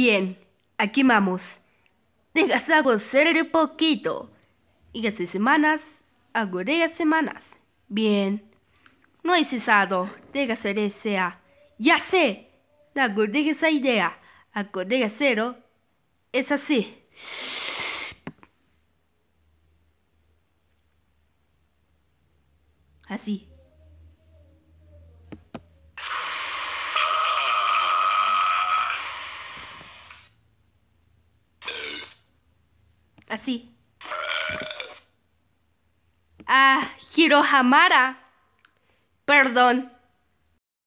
Bien, aquí vamos. Dejas algo ser poquito. Y hace semanas, hago de semanas. Bien. No he cesado de hacer sea. Ya sé. Acordé esa idea. Acordé cero. Es así. Así. Así. Ah, Hirohamara. Perdón.